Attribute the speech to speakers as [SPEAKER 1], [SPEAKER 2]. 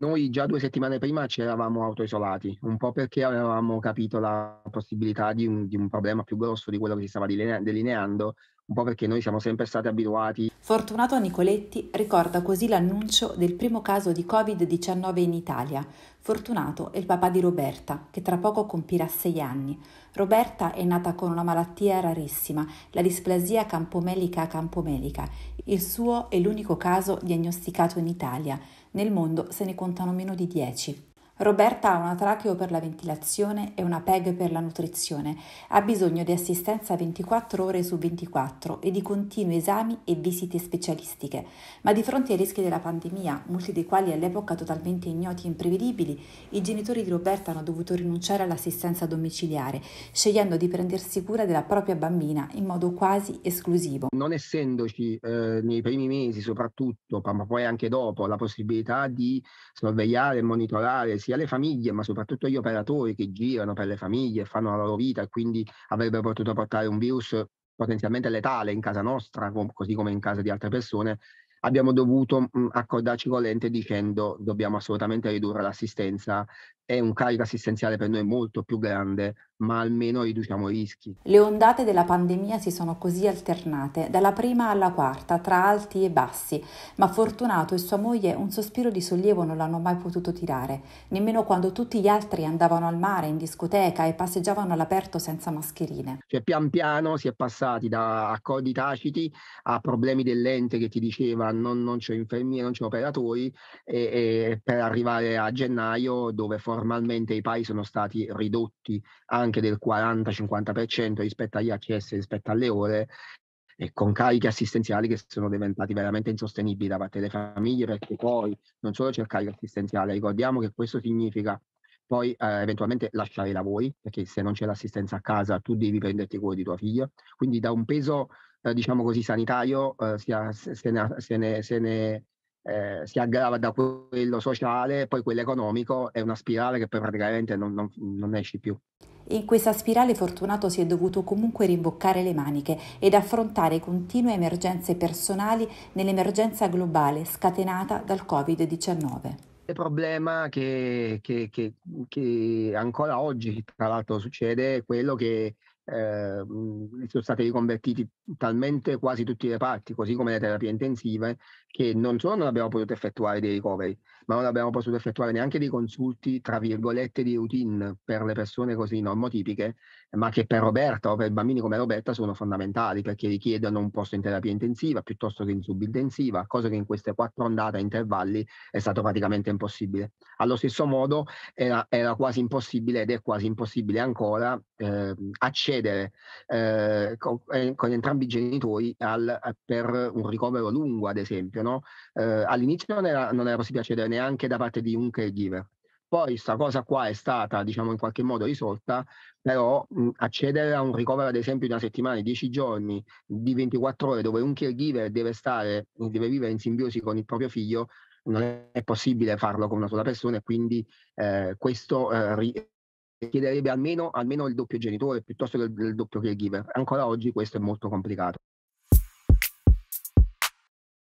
[SPEAKER 1] Noi già due settimane prima ci eravamo autoisolati, un po' perché avevamo capito la possibilità di un, di un problema più grosso di quello che si stava delineando, un po' perché noi siamo sempre stati abituati
[SPEAKER 2] Fortunato Nicoletti ricorda così l'annuncio del primo caso di Covid-19 in Italia. Fortunato è il papà di Roberta, che tra poco compirà sei anni. Roberta è nata con una malattia rarissima, la displasia campomelica campomelica. Il suo è l'unico caso diagnosticato in Italia. Nel mondo se ne contano meno di dieci. Roberta ha una tracheo per la ventilazione e una PEG per la nutrizione. Ha bisogno di assistenza 24 ore su 24 e di continui esami e visite specialistiche. Ma di fronte ai rischi della pandemia, molti dei quali all'epoca totalmente ignoti e imprevedibili, i genitori di Roberta hanno dovuto rinunciare all'assistenza domiciliare, scegliendo di prendersi cura della propria bambina in modo quasi esclusivo.
[SPEAKER 1] Non essendoci eh, nei primi mesi soprattutto, ma poi anche dopo, la possibilità di sorvegliare e monitorare sia sia le famiglie, ma soprattutto gli operatori che girano per le famiglie, fanno la loro vita e quindi avrebbero potuto portare un virus potenzialmente letale in casa nostra, così come in casa di altre persone, abbiamo dovuto accordarci con l'ente dicendo dobbiamo assolutamente ridurre l'assistenza, è un carico assistenziale per noi molto più grande ma almeno riduciamo i rischi.
[SPEAKER 2] Le ondate della pandemia si sono così alternate, dalla prima alla quarta, tra alti e bassi, ma Fortunato e sua moglie un sospiro di sollievo non l'hanno mai potuto tirare, nemmeno quando tutti gli altri andavano al mare, in discoteca e passeggiavano all'aperto senza mascherine.
[SPEAKER 1] Cioè pian piano si è passati da accordi taciti a problemi dell'ente che ti diceva non, non c'è infermieri, non c'è operatori, e, e per arrivare a gennaio dove formalmente i pai sono stati ridotti anche anche del 40-50% rispetto agli ACS, rispetto alle ore, e con carichi assistenziali che sono diventati veramente insostenibili da parte delle famiglie, perché poi non solo c'è il carico assistenziale, ricordiamo che questo significa poi eh, eventualmente lasciare i lavori, perché se non c'è l'assistenza a casa tu devi prenderti cura di tua figlia, quindi da un peso, eh, diciamo così, sanitario eh, sia, se ne, se ne, se ne eh, si aggrava da quello sociale, poi quello economico è una spirale che poi praticamente non, non, non esci più.
[SPEAKER 2] In questa spirale Fortunato si è dovuto comunque rimboccare le maniche ed affrontare continue emergenze personali nell'emergenza globale scatenata dal Covid-19.
[SPEAKER 1] Il problema che, che, che, che ancora oggi, tra l'altro, succede è quello che eh, sono stati riconvertiti talmente quasi tutti i reparti, così come le terapie intensive, che non solo non abbiamo potuto effettuare dei ricoveri, ma non abbiamo potuto effettuare neanche dei consulti, tra virgolette, di routine per le persone così normotipiche, ma che per Roberta o per bambini come Roberta sono fondamentali perché richiedono un posto in terapia intensiva piuttosto che in subintensiva, cosa che in queste quattro ondate a intervalli è stato praticamente impossibile. Allo stesso modo era, era quasi impossibile ed è quasi impossibile ancora eh, accedere accedere eh, con, eh, con, entrambi i genitori al, eh, per un ricovero lungo, ad esempio. No? Eh, all'inizio non era, non era possibile accedere neanche da parte di un caregiver. Poi questa cosa qua è stata, diciamo, in qualche modo risolta, però mh, accedere a un ricovero, ad esempio, di una settimana, di 10 giorni, di 24 ore, dove un caregiver deve stare, deve vivere in simbiosi con il proprio figlio, non è possibile farlo con una sola persona e quindi eh, questo eh, chiederebbe almeno, almeno il doppio genitore piuttosto che il, il doppio caregiver. Ancora oggi questo è molto complicato.